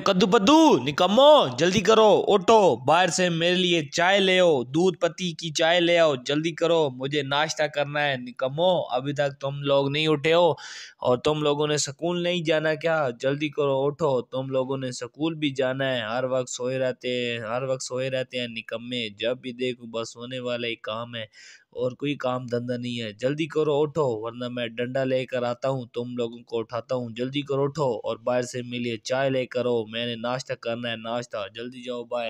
कद्दू पद्दू निकम्मो जल्दी करो ऑटो बाहर से मेरे लिए चाय ले आओ दूध पत्ती की चाय ले आओ जल्दी करो मुझे नाश्ता करना है निकम्मो अभी तक तुम लोग नहीं उठे हो और तुम लोगों ने स्कूल नहीं जाना क्या जल्दी करो उठो तुम लोगों ने स्कूल भी जाना है हर वक्त सोए रहते हैं हर वक्त सोए रहते हैं निकम्मे जब भी देखो बस होने वाला ही काम है और कोई काम धंधा नहीं है जल्दी करो उठो वरना मैं डंडा लेकर आता हूँ तुम लोगों को उठाता हूँ जल्दी करो उठो और बाहर से मिलिए चाय लेकर आओ मैंने नाश्ता करना है नाश्ता जल्दी जाओ बाय